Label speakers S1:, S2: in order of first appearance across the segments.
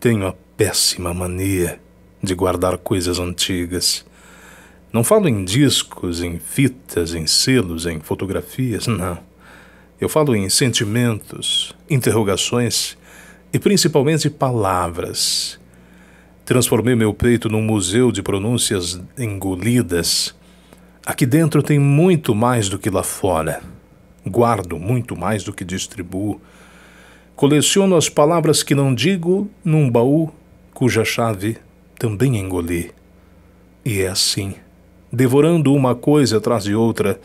S1: Tenho a péssima mania de guardar coisas antigas. Não falo em discos, em fitas, em selos, em fotografias, não. Eu falo em sentimentos, interrogações e principalmente palavras. Transformei meu peito num museu de pronúncias engolidas. Aqui dentro tem muito mais do que lá fora. Guardo muito mais do que distribuo. Coleciono as palavras que não digo num baú cuja chave também engoli. E é assim, devorando uma coisa atrás de outra,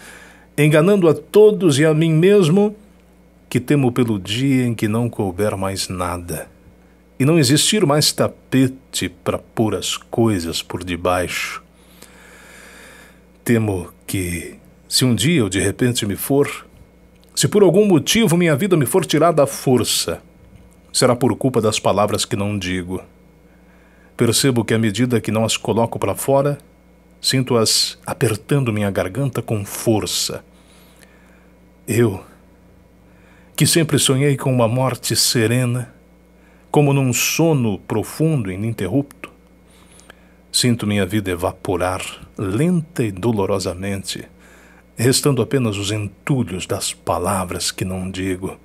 S1: enganando a todos e a mim mesmo, que temo pelo dia em que não couber mais nada e não existir mais tapete para pôr as coisas por debaixo. Temo que, se um dia eu de repente me for, se por algum motivo minha vida me for tirada à força, será por culpa das palavras que não digo. Percebo que à medida que não as coloco para fora, sinto-as apertando minha garganta com força. Eu, que sempre sonhei com uma morte serena, como num sono profundo e ininterrupto, sinto minha vida evaporar lenta e dolorosamente restando apenas os entulhos das palavras que não digo.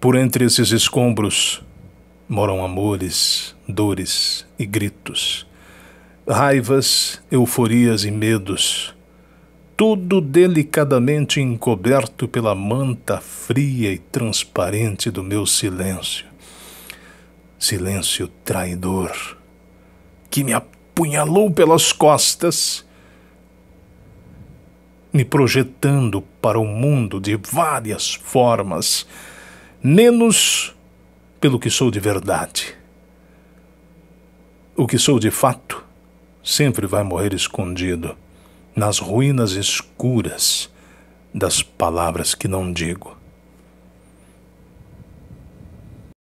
S1: Por entre esses escombros moram amores, dores e gritos, raivas, euforias e medos, tudo delicadamente encoberto pela manta fria e transparente do meu silêncio. Silêncio traidor, que me apunhalou pelas costas me projetando para o mundo de várias formas, menos pelo que sou de verdade. O que sou de fato sempre vai morrer escondido nas ruínas escuras das palavras que não digo.